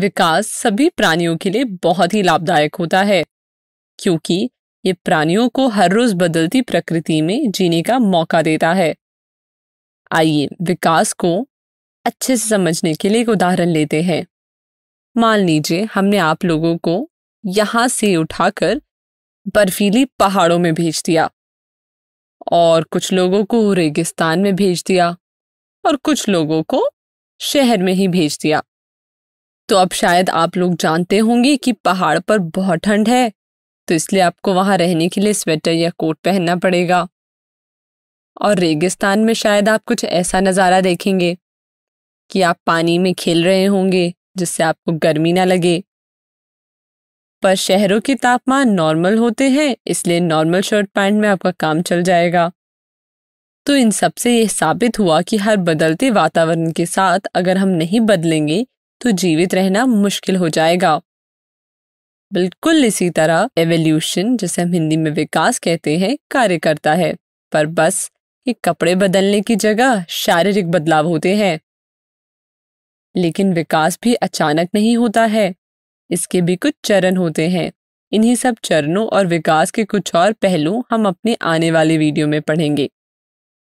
विकास सभी प्राणियों के लिए बहुत ही लाभदायक होता है क्योंकि ये प्राणियों को हर रोज बदलती प्रकृति में जीने का मौका देता है आइए विकास को अच्छे से समझने के लिए एक उदाहरण लेते हैं मान लीजिए हमने आप लोगों को यहाँ से उठाकर बर्फीली पहाड़ों में भेज दिया और कुछ लोगों को रेगिस्तान में भेज दिया और कुछ लोगों को शहर में ही भेज दिया तो अब शायद आप लोग जानते होंगे कि पहाड़ पर बहुत ठंड है तो इसलिए आपको वहां रहने के लिए स्वेटर या कोट पहनना पड़ेगा और रेगिस्तान में शायद आप कुछ ऐसा नज़ारा देखेंगे कि आप पानी में खेल रहे होंगे जिससे आपको गर्मी ना लगे पर शहरों के तापमान नॉर्मल होते हैं इसलिए नॉर्मल शर्ट पैंट में आपका काम चल जाएगा तो इन सबसे यह साबित हुआ कि हर बदलते वातावरण के साथ अगर हम नहीं बदलेंगे तो जीवित रहना मुश्किल हो जाएगा बिल्कुल इसी तरह एवोल्यूशन जिसे हम हिंदी में विकास कहते हैं कार्य करता है पर बस ये कपड़े बदलने की जगह शारीरिक बदलाव होते हैं लेकिन विकास भी अचानक नहीं होता है इसके भी कुछ चरण होते हैं इन्हीं सब चरणों और विकास के कुछ और पहलू हम अपने आने वाले वीडियो में पढ़ेंगे